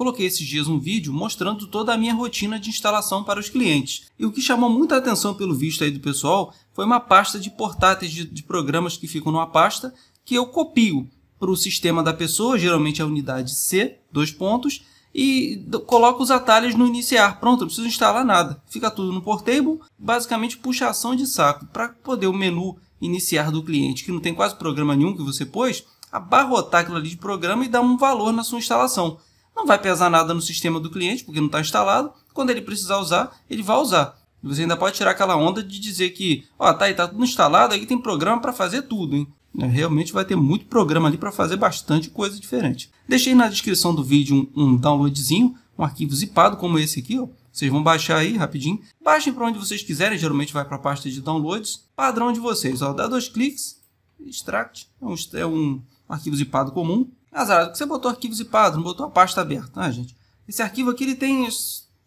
coloquei esses dias um vídeo mostrando toda a minha rotina de instalação para os clientes. E o que chamou muita atenção pelo visto aí do pessoal foi uma pasta de portáteis de, de programas que ficam numa pasta que eu copio para o sistema da pessoa, geralmente a unidade C, dois pontos, e coloco os atalhos no iniciar. Pronto, não preciso instalar nada. Fica tudo no Portable, basicamente puxação de saco. Para poder o menu iniciar do cliente, que não tem quase programa nenhum que você pôs, abarrotar aquilo ali de programa e dar um valor na sua instalação. Não vai pesar nada no sistema do cliente, porque não está instalado. Quando ele precisar usar, ele vai usar. você ainda pode tirar aquela onda de dizer que, ó, tá aí, tá tudo instalado, aí tem programa para fazer tudo, hein? É, realmente vai ter muito programa ali para fazer bastante coisa diferente. Deixei na descrição do vídeo um, um downloadzinho, um arquivo zipado como esse aqui, ó. Vocês vão baixar aí rapidinho. Baixem para onde vocês quiserem, geralmente vai para a pasta de downloads. Padrão de vocês, ó. Dá dois cliques, extract, é um, é um arquivo zipado comum. Azar, você botou arquivo zipado, não botou a pasta aberta. Ah, gente, esse arquivo aqui ele tem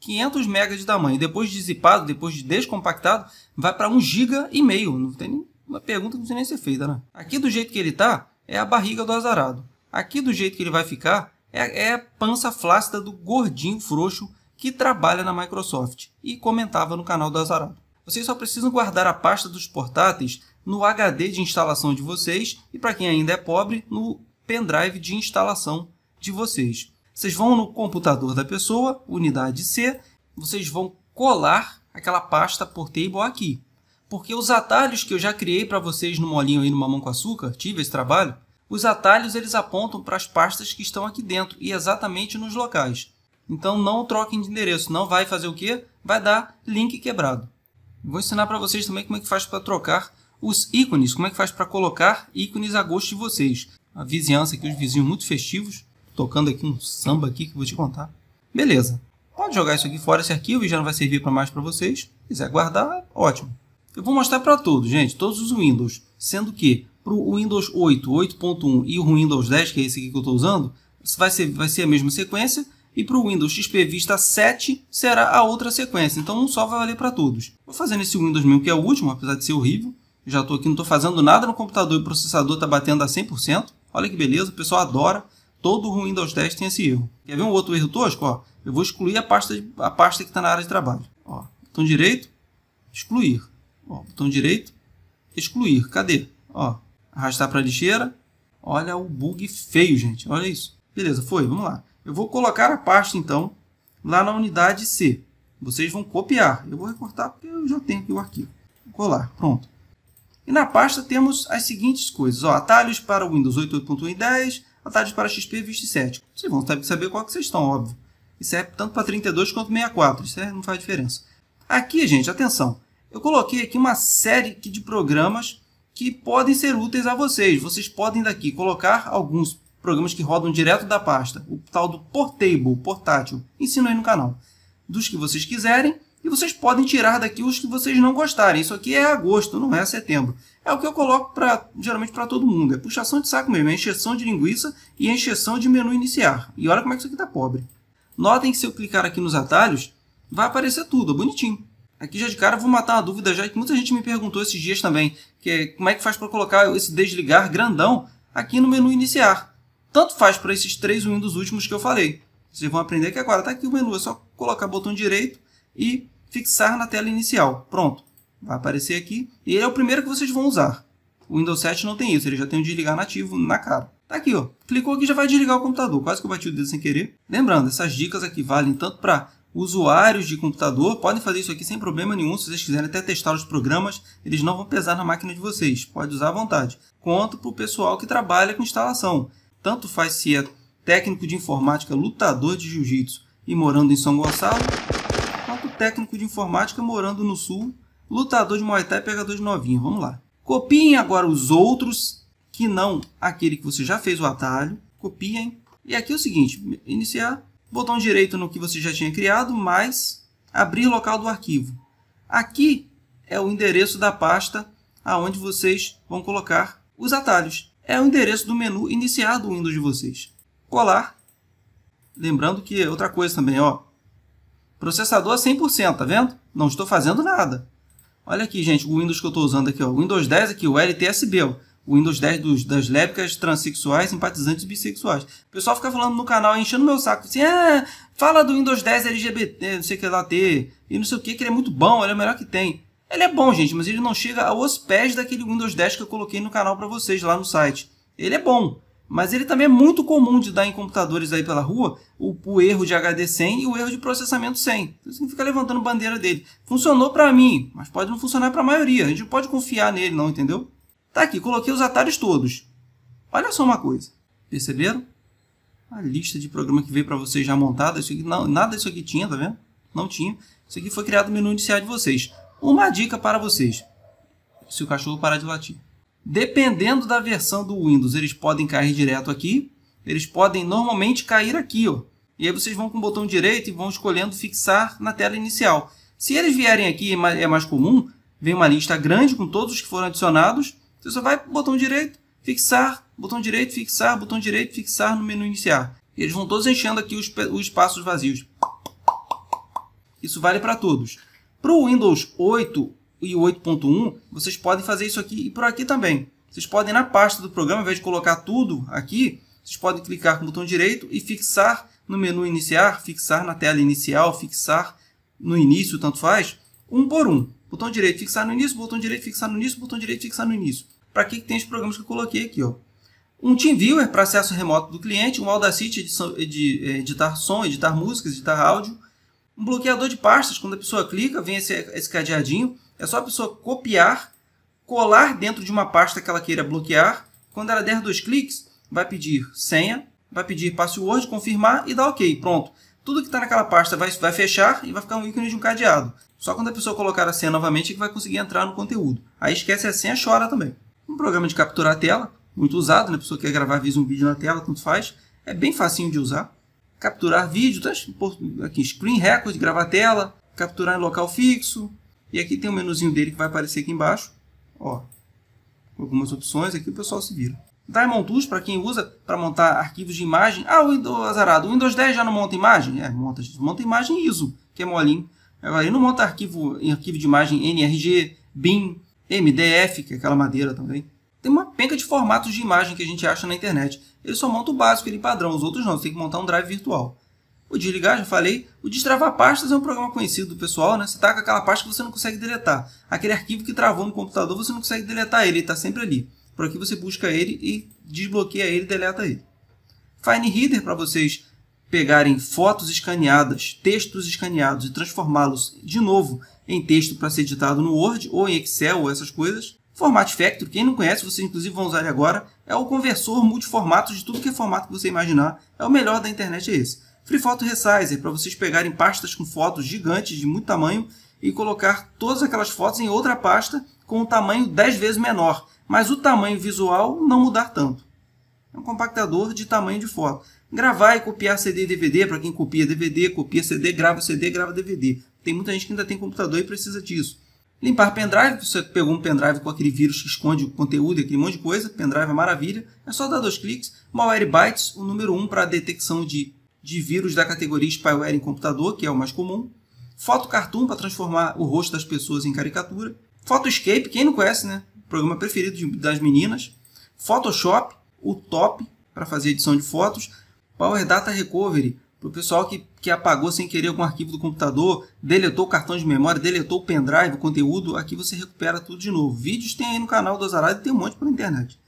500 MB de tamanho. Depois de zipado, depois de descompactado, vai para 1 GB e meio. Não tem uma pergunta que não precisa nem ser feita, né? Aqui do jeito que ele tá, é a barriga do azarado. Aqui do jeito que ele vai ficar, é, é a pança flácida do gordinho frouxo que trabalha na Microsoft e comentava no canal do azarado. Vocês só precisam guardar a pasta dos portáteis no HD de instalação de vocês e para quem ainda é pobre, no pendrive de instalação de vocês. Vocês vão no computador da pessoa, unidade C, vocês vão colar aquela pasta Portable aqui. Porque os atalhos que eu já criei para vocês no molinho aí no Mamão com Açúcar, tive esse trabalho, os atalhos eles apontam para as pastas que estão aqui dentro e exatamente nos locais. Então não troquem de endereço, não vai fazer o quê? Vai dar link quebrado. Vou ensinar para vocês também como é que faz para trocar os ícones, como é que faz para colocar ícones a gosto de vocês a vizinhança aqui, os vizinhos muito festivos, tocando aqui um samba aqui que eu vou te contar. Beleza. Pode jogar isso aqui fora, esse arquivo, e já não vai servir para mais para vocês. Se quiser guardar, ótimo. Eu vou mostrar para todos, gente, todos os Windows. Sendo que para o Windows 8, 8.1 e o Windows 10, que é esse aqui que eu estou usando, vai ser, vai ser a mesma sequência. E para o Windows XP Vista 7 será a outra sequência. Então um só vai valer para todos. Vou fazer nesse Windows mesmo, que é o último, apesar de ser horrível. Já estou aqui, não estou fazendo nada no computador e o processador está batendo a 100%. Olha que beleza, o pessoal adora. Todo o Windows 10 tem esse erro. Quer ver um outro erro tosco? Ó, eu vou excluir a pasta, de, a pasta que está na área de trabalho. Ó, botão direito, excluir. Ó, botão direito, excluir. Cadê? Ó, arrastar para a lixeira. Olha o bug feio, gente. Olha isso. Beleza, foi. Vamos lá. Eu vou colocar a pasta, então, lá na unidade C. Vocês vão copiar. Eu vou recortar porque eu já tenho aqui o arquivo. Vou colar. Pronto. E na pasta temos as seguintes coisas. Ó, atalhos para Windows 8, 8.1 e 10, atalhos para XP, Vista e 7. Vocês vão saber qual que vocês estão, óbvio. Isso é tanto para 32 quanto 64, isso é, não faz diferença. Aqui, gente, atenção. Eu coloquei aqui uma série de programas que podem ser úteis a vocês. Vocês podem daqui colocar alguns programas que rodam direto da pasta, o tal do Portable, portátil. Ensino aí no canal. Dos que vocês quiserem, e vocês podem tirar daqui os que vocês não gostarem. Isso aqui é agosto, não é setembro. É o que eu coloco pra, geralmente para todo mundo. É puxação de saco mesmo, é encheção de linguiça e a encheção de menu iniciar. E olha como é que isso aqui está pobre. Notem que se eu clicar aqui nos atalhos, vai aparecer tudo, bonitinho. Aqui já de cara vou matar uma dúvida já que muita gente me perguntou esses dias também, que é, como é que faz para colocar esse desligar grandão aqui no menu iniciar. Tanto faz para esses três Windows últimos que eu falei. Vocês vão aprender que agora está aqui o menu, é só colocar o botão direito e fixar na tela inicial. Pronto, vai aparecer aqui e ele é o primeiro que vocês vão usar. O Windows 7 não tem isso, ele já tem o desligar nativo na cara. Tá aqui, ó. Clicou aqui já vai desligar o computador. Quase que eu bati o dedo sem querer. Lembrando, essas dicas aqui valem tanto para usuários de computador, podem fazer isso aqui sem problema nenhum. Se vocês quiserem até testar os programas, eles não vão pesar na máquina de vocês. Pode usar à vontade. Quanto para o pessoal que trabalha com instalação. Tanto faz se é técnico de informática, lutador de jiu-jitsu e morando em São Gonçalo, técnico de informática morando no sul, lutador de Muay Thai e pegador de novinho. Vamos lá. Copiem agora os outros, que não aquele que você já fez o atalho. Copiem. E aqui é o seguinte, iniciar, botão direito no que você já tinha criado, mais abrir local do arquivo. Aqui é o endereço da pasta aonde vocês vão colocar os atalhos. É o endereço do menu iniciar do Windows de vocês. Colar. Lembrando que é outra coisa também, ó, Processador 100%, tá vendo? Não estou fazendo nada. Olha aqui, gente, o Windows que eu estou usando aqui, ó. o Windows 10 aqui, o LTSB, ó. o Windows 10 dos, das lépicas transexuais, simpatizantes bissexuais. O pessoal fica falando no canal, enchendo meu saco, assim, ah, fala do Windows 10 LGBT, eh, não sei o que lá ter, e não sei o que, que ele é muito bom, ele é o melhor que tem. Ele é bom, gente, mas ele não chega aos pés daquele Windows 10 que eu coloquei no canal para vocês lá no site. Ele é bom, mas ele também é muito comum de dar em computadores aí pela rua o, o erro de HD 100 e o erro de processamento 100. Então, você fica levantando bandeira dele. Funcionou para mim, mas pode não funcionar para a maioria. A gente não pode confiar nele não, entendeu? Tá aqui, coloquei os atalhos todos. Olha só uma coisa. Perceberam? A lista de programa que veio para vocês já montada. Isso aqui, não, nada disso aqui tinha, tá vendo? Não tinha. Isso aqui foi criado no menu inicial de vocês. Uma dica para vocês. Se o cachorro parar de latir. Dependendo da versão do Windows, eles podem cair direto aqui. Eles podem normalmente cair aqui, ó. E aí vocês vão com o botão direito e vão escolhendo fixar na tela inicial. Se eles vierem aqui, é, é mais comum, vem uma lista grande com todos os que foram adicionados. Você só vai com o botão direito, fixar, botão direito, fixar, botão direito, fixar no menu iniciar. E eles vão todos enchendo aqui os, os espaços vazios. Isso vale para todos. Para o Windows 8, e o 8.1, vocês podem fazer isso aqui e por aqui também. Vocês podem, na pasta do programa, ao invés de colocar tudo aqui, vocês podem clicar com o botão direito e fixar no menu iniciar, fixar na tela inicial, fixar no início, tanto faz, um por um. Botão direito fixar no início, botão direito fixar no início, botão direito fixar no início. Para que, tem os programas que eu coloquei aqui? Ó. Um TeamViewer para acesso remoto do cliente, um Audacity de é, editar som, editar músicas, editar áudio, um bloqueador de pastas, quando a pessoa clica, vem esse, esse cadeadinho, é só a pessoa copiar, colar dentro de uma pasta que ela queira bloquear. Quando ela der dois cliques, vai pedir senha, vai pedir password, confirmar e dá OK. Pronto. Tudo que está naquela pasta vai, vai fechar e vai ficar um ícone de um cadeado. Só quando a pessoa colocar a senha novamente é que vai conseguir entrar no conteúdo. Aí esquece a senha, chora também. Um programa de capturar a tela, muito usado, né? a pessoa quer gravar visa um vídeo na tela, tanto faz. É bem facinho de usar. Capturar vídeo, tá aqui, screen record, gravar a tela, capturar em local fixo, e aqui tem um menuzinho dele que vai aparecer aqui embaixo. Ó, algumas opções aqui o pessoal se vira. Diamond Tools, para quem usa para montar arquivos de imagem. Ah, o Windows, azarado, o Windows 10 já não monta imagem? É, monta, monta imagem ISO, que é molinho. Agora, ele não monta arquivo, arquivo de imagem NRG, BIM, MDF, que é aquela madeira também. Tem uma penca de formatos de imagem que a gente acha na internet. Ele só monta o básico, ele padrão. Os outros não, você tem que montar um drive virtual. O desligar, já falei. O destravar pastas é um programa conhecido do pessoal, né? Você taca tá com aquela pasta que você não consegue deletar. Aquele arquivo que travou no computador, você não consegue deletar ele, ele tá sempre ali. Por aqui você busca ele e desbloqueia ele, deleta ele. Fine Reader para vocês pegarem fotos escaneadas, textos escaneados e transformá-los de novo em texto para ser editado no Word ou em Excel ou essas coisas. Format Factory, quem não conhece, vocês inclusive vão usar ele agora, é o conversor multiformato de tudo que é formato que você imaginar. É o melhor da internet é esse. Free Photo Resizer, para vocês pegarem pastas com fotos gigantes de muito tamanho e colocar todas aquelas fotos em outra pasta com um tamanho 10 vezes menor, mas o tamanho visual não mudar tanto. É um compactador de tamanho de foto. Gravar e copiar CD e DVD, para quem copia DVD, copia CD, grava CD, grava DVD. Tem muita gente que ainda tem computador e precisa disso. Limpar pendrive, você pegou um pendrive com aquele vírus que esconde o conteúdo e aquele monte de coisa, pendrive é maravilha, é só dar dois cliques. Malwarebytes, o número 1 um para detecção de de vírus da categoria spyware em computador, que é o mais comum, Foto Cartoon para transformar o rosto das pessoas em caricatura, Photoscape, quem não conhece, né? programa preferido das meninas, Photoshop, o Top para fazer edição de fotos, Power Data Recovery para o pessoal que, que apagou sem querer algum arquivo do computador, deletou o cartão de memória, deletou o pendrive, o conteúdo, aqui você recupera tudo de novo. Vídeos tem aí no canal do Azarado e tem um monte pela internet.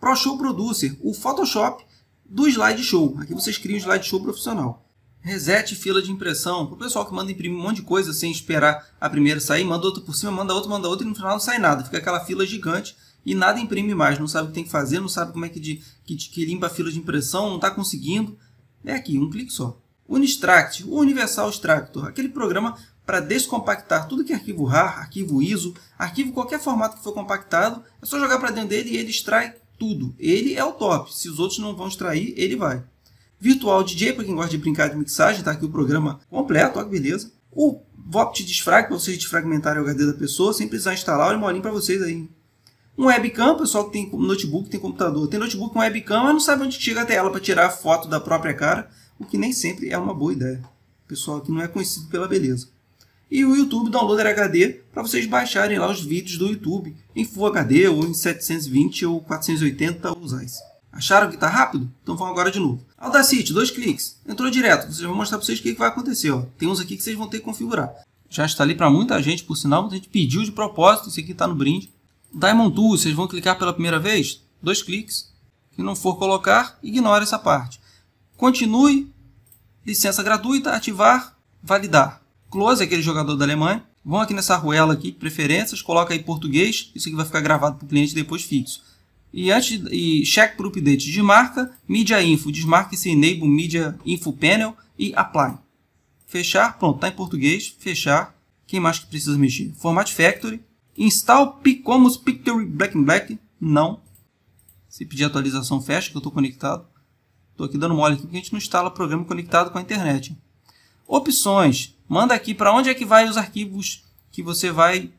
ProShow Producer, o Photoshop do slideshow. Aqui vocês criam um slideshow profissional. reset fila de impressão. Para o pessoal que manda imprimir um monte de coisa sem esperar a primeira sair, manda outra por cima, manda outra, manda outra e no final não sai nada. Fica aquela fila gigante e nada imprime mais. Não sabe o que tem que fazer, não sabe como é que, de, que, que limpa a fila de impressão, não está conseguindo. É aqui, um clique só. Unistract, o Universal Extractor, aquele programa para descompactar tudo que é arquivo RAR, arquivo ISO, arquivo qualquer formato que for compactado, é só jogar para dentro dele e ele extrai tudo. Ele é o top. Se os outros não vão extrair, ele vai. Virtual DJ, para quem gosta de brincar de mixagem, tá aqui o programa completo, olha que beleza. O VOPT Disfrag, para vocês desfragmentarem o HD da pessoa, sem precisar instalar, ele molinho para vocês aí. Um webcam, pessoal que tem notebook, tem computador, tem notebook com webcam, mas não sabe onde chega a tela para tirar foto da própria cara, o que nem sempre é uma boa ideia. Pessoal que não é conhecido pela beleza e o YouTube Downloader HD para vocês baixarem lá os vídeos do YouTube em Full HD ou em 720 ou 480 ou ZEISS. Acharam que está rápido? Então vão agora de novo. Audacity, dois cliques. Entrou direto. Vou mostrar para vocês o que, vai acontecer. Ó. Tem uns aqui que vocês vão ter que configurar. Já está ali para muita gente, por sinal, muita gente pediu de propósito. Esse aqui está no brinde. Diamond Tool, vocês vão clicar pela primeira vez? Dois cliques. Se não for colocar, ignore essa parte. Continue. Licença gratuita, ativar, validar. Close aquele jogador da Alemanha. Vão aqui nessa arruela aqui, preferências, coloca aí português, isso aqui vai ficar gravado para o cliente depois fixo. E, antes, e check por update desmarca, media info, desmarca esse enable media info panel e apply. Fechar, pronto, está em português, fechar. Quem mais que precisa mexer? Format Factory. Install Picomus Picture Black and Black? Não. Se pedir atualização, fecha, que eu estou conectado. Estou aqui dando mole aqui, porque a gente não instala programa conectado com a internet. Opções manda aqui para onde é que vai os arquivos que você vai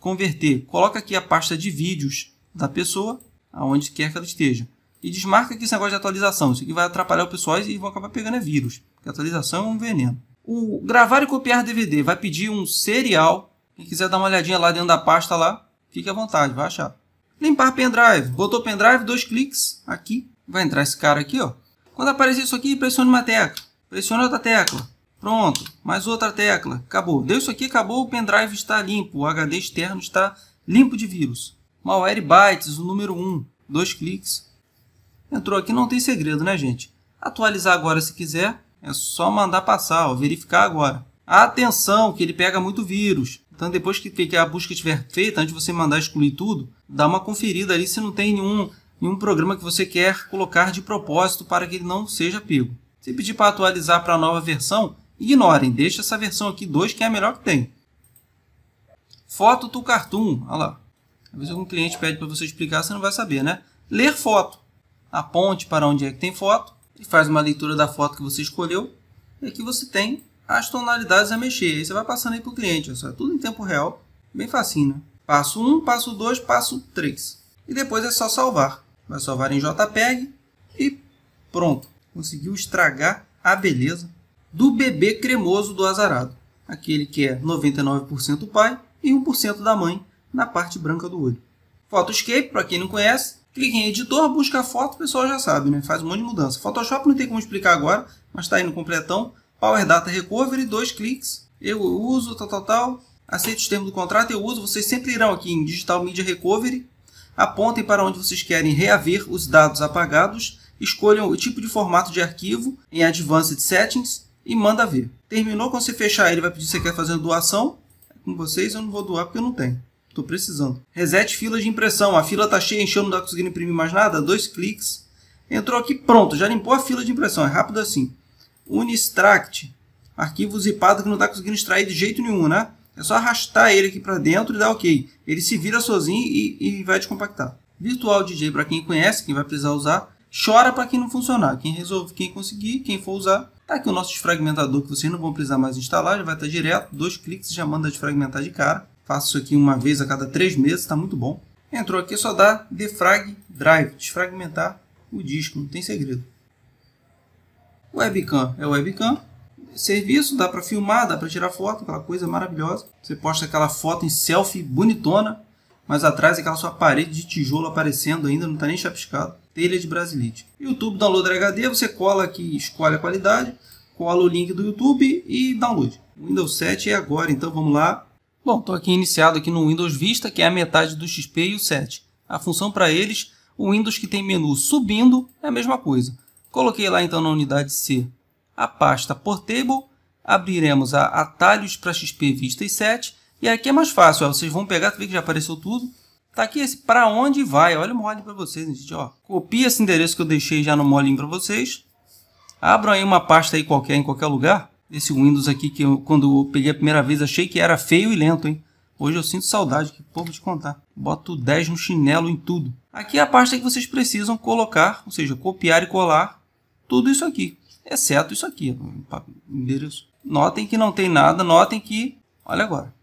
converter. Coloca aqui a pasta de vídeos da pessoa, aonde quer que ela esteja. E desmarca aqui esse negócio de atualização. Isso aqui vai atrapalhar o pessoal e vão acabar pegando é vírus. Porque atualização é um veneno. O gravar e copiar DVD vai pedir um serial. Quem quiser dar uma olhadinha lá dentro da pasta lá, fique à vontade, vai achar. Limpar pendrive. Botou pendrive, dois cliques aqui. Vai entrar esse cara aqui, ó. Quando aparecer isso aqui, pressione uma tecla. Pressione outra tecla. Pronto, mais outra tecla. Acabou. Deu isso aqui, acabou, o pendrive está limpo, o HD externo está limpo de vírus. Malware Bytes, o número 1, dois cliques. Entrou aqui, não tem segredo, né, gente? Atualizar agora se quiser, é só mandar passar, ó, verificar agora. Atenção, que ele pega muito vírus. Então, depois que a busca estiver feita, antes de você mandar excluir tudo, dá uma conferida ali se não tem nenhum, nenhum programa que você quer colocar de propósito para que ele não seja pego. Se pedir para atualizar para a nova versão, Ignorem, deixa essa versão aqui 2 que é a melhor que tem. Foto do cartoon, olha lá. Às vezes algum cliente pede para você explicar, você não vai saber, né? Ler foto. Aponte para onde é que tem foto e faz uma leitura da foto que você escolheu. E aqui você tem as tonalidades a mexer. Aí você vai passando aí para o cliente, olha é tudo em tempo real. Bem facinho, né? Passo 1, um, passo 2, passo 3. E depois é só salvar. Vai salvar em JPEG e pronto. Conseguiu estragar a beleza do bebê cremoso do azarado, aquele que é 99% pai e 1% da mãe na parte branca do olho. Photoscape, para quem não conhece, clique em editor, busca a foto, o pessoal já sabe, né? faz um monte de mudança. Photoshop não tem como explicar agora, mas está aí no completão. Power Data Recovery, dois cliques, eu uso, tal, tal, tal. Aceito os termos do contrato, eu uso. Vocês sempre irão aqui em Digital Media Recovery. Apontem para onde vocês querem reaver os dados apagados. Escolham o tipo de formato de arquivo em Advanced Settings e manda ver. Terminou, quando você fechar ele, vai pedir se você quer fazer uma doação. É com vocês eu não vou doar porque eu não tenho. Estou precisando. Reset fila de impressão. A fila tá cheia, encheu, não dá conseguindo imprimir mais nada. Dois cliques. Entrou aqui, pronto. Já limpou a fila de impressão. É rápido assim. Unistract. Arquivo zipado que não está conseguindo extrair de jeito nenhum, né? É só arrastar ele aqui para dentro e dar OK. Ele se vira sozinho e, e vai descompactar. Virtual DJ, para quem conhece, quem vai precisar usar. Chora para quem não funcionar. Quem resolve, quem conseguir, quem for usar, Tá aqui o nosso desfragmentador que vocês não vão precisar mais instalar, já vai estar direto, dois cliques já manda desfragmentar de cara. Faço isso aqui uma vez a cada três meses, está muito bom. Entrou aqui, é só dá defrag drive, desfragmentar o disco, não tem segredo. Webcam é webcam, serviço, dá para filmar, dá para tirar foto, aquela coisa maravilhosa. Você posta aquela foto em selfie bonitona, mas atrás aquela sua parede de tijolo aparecendo ainda, não está nem chapiscado telha de brasilite. YouTube download HD, você cola aqui, escolhe a qualidade, cola o link do YouTube e download. Windows 7 é agora, então vamos lá. Bom, estou aqui iniciado aqui no Windows Vista, que é a metade do XP e o 7. A função para eles, o Windows que tem menu subindo, é a mesma coisa. Coloquei lá então na unidade C a pasta Portable, abriremos a atalhos para XP Vista e 7, e aqui é mais fácil, ó, vocês vão pegar, vê que já apareceu tudo, Tá aqui esse para onde vai. Olha o molde para vocês, gente. Ó, copia esse endereço que eu deixei já no molinho para vocês. Abram aí uma pasta aí qualquer, em qualquer lugar. Esse Windows aqui que eu, quando eu peguei a primeira vez, achei que era feio e lento, hein? Hoje eu sinto saudade, que povo de contar. Boto 10 no chinelo em tudo. Aqui é a pasta que vocês precisam colocar, ou seja, copiar e colar tudo isso aqui. Exceto isso aqui, endereço. Notem que não tem nada, notem que... Olha agora.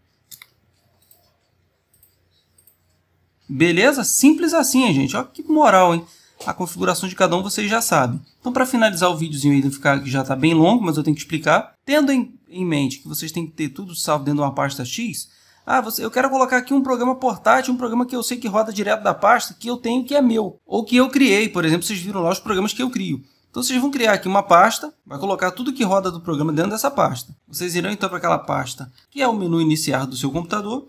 Beleza? Simples assim, hein, gente. Olha que moral, hein? A configuração de cada um vocês já sabem. Então, para finalizar o videozinho aí, ficar que já está bem longo, mas eu tenho que explicar. Tendo em, em mente que vocês têm que ter tudo salvo dentro de uma pasta X, ah, você, eu quero colocar aqui um programa portátil, um programa que eu sei que roda direto da pasta, que eu tenho, que é meu. Ou que eu criei, por exemplo, vocês viram lá os programas que eu crio. Então vocês vão criar aqui uma pasta, vai colocar tudo que roda do programa dentro dessa pasta. Vocês irão então para aquela pasta, que é o menu iniciar do seu computador.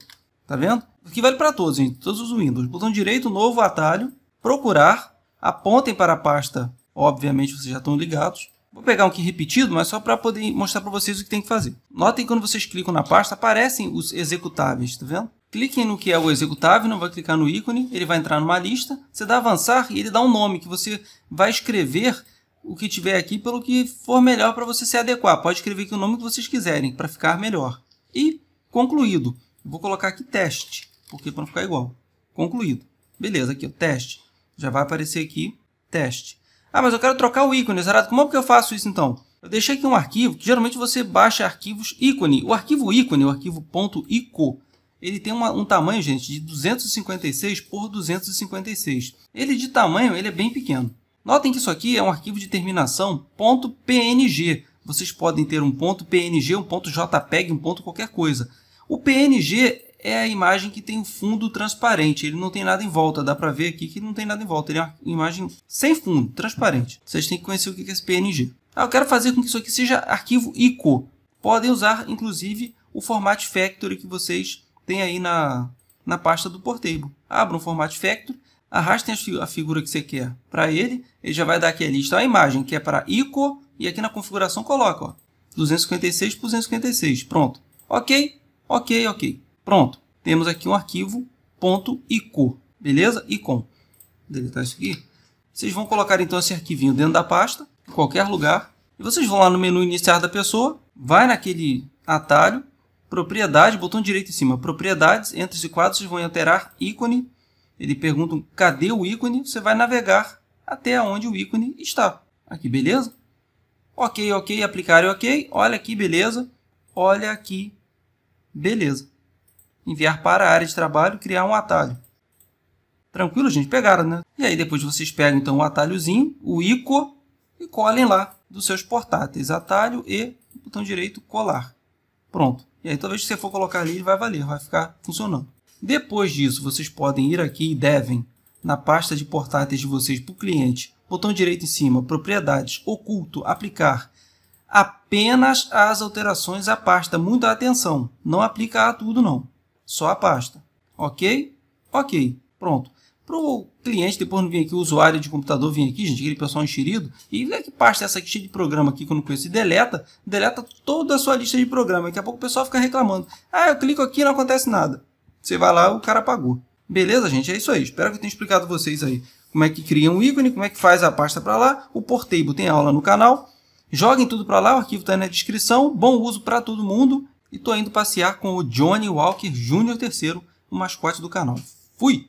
Tá vendo? Que vale para todos, gente. Todos os Windows. Botão direito, novo atalho. Procurar. Apontem para a pasta. Obviamente vocês já estão ligados. Vou pegar um aqui repetido, mas só para poder mostrar para vocês o que tem que fazer. Notem que quando vocês clicam na pasta, aparecem os executáveis, tá vendo? Cliquem no que é o executável, não vai clicar no ícone, ele vai entrar numa lista, você dá avançar e ele dá um nome que você vai escrever o que tiver aqui pelo que for melhor para você se adequar. Pode escrever aqui o nome que vocês quiserem para ficar melhor. E concluído. Vou colocar aqui teste, porque para não ficar igual. Concluído. Beleza, aqui, o teste. Já vai aparecer aqui, teste. Ah, mas eu quero trocar o ícone, Zerado. Como é que eu faço isso, então? Eu deixei aqui um arquivo, que geralmente você baixa arquivos ícone. O arquivo ícone, o arquivo .ico, ele tem uma, um tamanho, gente, de 256 por 256. Ele de tamanho, ele é bem pequeno. Notem que isso aqui é um arquivo de terminação .png. Vocês podem ter um .png, um .jpeg, um ponto qualquer coisa. O PNG é a imagem que tem um fundo transparente, ele não tem nada em volta. Dá para ver aqui que não tem nada em volta, ele é uma imagem sem fundo, transparente. Vocês têm que conhecer o que é esse PNG. Ah, eu quero fazer com que isso aqui seja arquivo ICO. Podem usar, inclusive, o formato factory que vocês têm aí na, na pasta do Portable. Abra o formato factory, arrastem a, figura que você quer para ele, ele já vai dar aqui a lista, a imagem que é para ICO, e aqui na configuração coloca ó, 256 por 256, pronto. Ok, Ok, ok. Pronto. Temos aqui um arquivo .ico, beleza? Icon. Deletar tá isso aqui. Vocês vão colocar então esse arquivinho dentro da pasta, em qualquer lugar. E vocês vão lá no menu iniciar da pessoa, vai naquele atalho, propriedade, botão direito em cima, propriedades, entre esse quadro, vocês vão alterar ícone. Ele pergunta cadê o ícone, você vai navegar até onde o ícone está. Aqui, beleza? Ok, ok, aplicar é ok. Olha aqui, beleza. Olha aqui, Beleza. Enviar para a área de trabalho, criar um atalho. Tranquilo, gente? Pegaram, né? E aí depois vocês pegam então o atalhozinho, o ICO, e colhem lá dos seus portáteis. Atalho e botão direito colar. Pronto. E aí toda vez que você for colocar ali, ele vai valer, vai ficar funcionando. Depois disso, vocês podem ir aqui e devem, na pasta de portáteis de vocês para o cliente, botão direito em cima, propriedades, oculto, aplicar, apenas as alterações à pasta. Muita atenção, não aplica a tudo não, só a pasta. Ok? Ok, pronto. Para o cliente, depois não vem aqui, o usuário de computador vem aqui, gente, aquele pessoal enxerido, e vê que pasta é essa aqui cheia de programa aqui que eu não conheço, e deleta, deleta toda a sua lista de programa. Daqui a pouco o pessoal fica reclamando. Ah, eu clico aqui e não acontece nada. Você vai lá, o cara apagou. Beleza, gente? É isso aí. Espero que eu tenha explicado vocês aí como é que cria um ícone, como é que faz a pasta para lá. O Portable tem aula no canal. Joguem tudo para lá, o arquivo está na descrição. Bom uso para todo mundo. E tô indo passear com o Johnny Walker Jr. III, o mascote do canal. Fui!